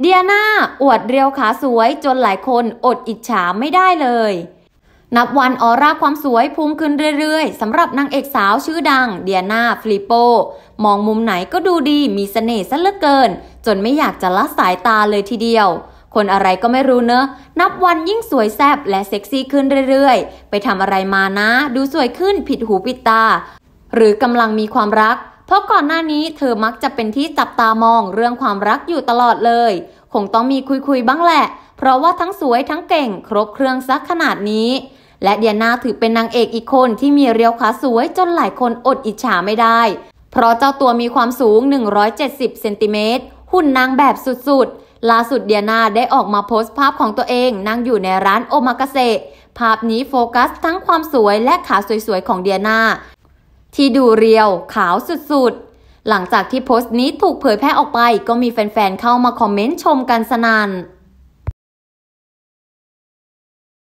เดียนาอวดเรียวขาสวย จนหลายคนอดอิจฉาไม่ได้เลย นับวันออร่าความสวยพุ่งขึ้นเรื่อยๆสำหรับนางเอกสาวชื่อดัง เดียนาฟลิโป มองมุมไหนก็ดูดี มีสเสน่ห์ซะเหลือเกิน จนไม่อยากจะละสายตาเลยทีเดียว คนอะไรก็ไม่รู้เนอะ นับวันยิ่งสวยแซบและเซ็กซี่ขึ้นเรื่อยๆ ไปทำอะไรมานะ ดูสวยขึ้นผิดหูผิดตา หรือกำลังมีความรักเพราะก่อนหน้านี้เธอมักจะเป็นที่จับตามองเรื่องความรักอยู่ตลอดเลย คงต้องมีคุยๆบ้างแหละ เพราะว่าทั้งสวยทั้งเก่งครบเครื่องซักขนาดนี้ และเดียนาถือเป็นนางเอกอีกคนที่มีเรียวขาสวยจนหลายคนอดอิจฉาไม่ได้ เพราะเจ้าตัวมีความสูง 170เซนติเมตรหุ่นนางแบบสุดๆล่าสุดเดียนาได้ออกมาโพสต์ภาพของตัวเอง นั่งอยู่ในร้านโอมากาเซภาพนี้โฟกัสทั้งความสวย และขาสวยๆของเดียนาที่ดูเรียวขาวสุดๆ หลังจากที่โพสต์นี้ถูกเผยแพร่ออกไป ก็มีแฟนๆเข้ามาคอมเมนต์ชมกันสนัน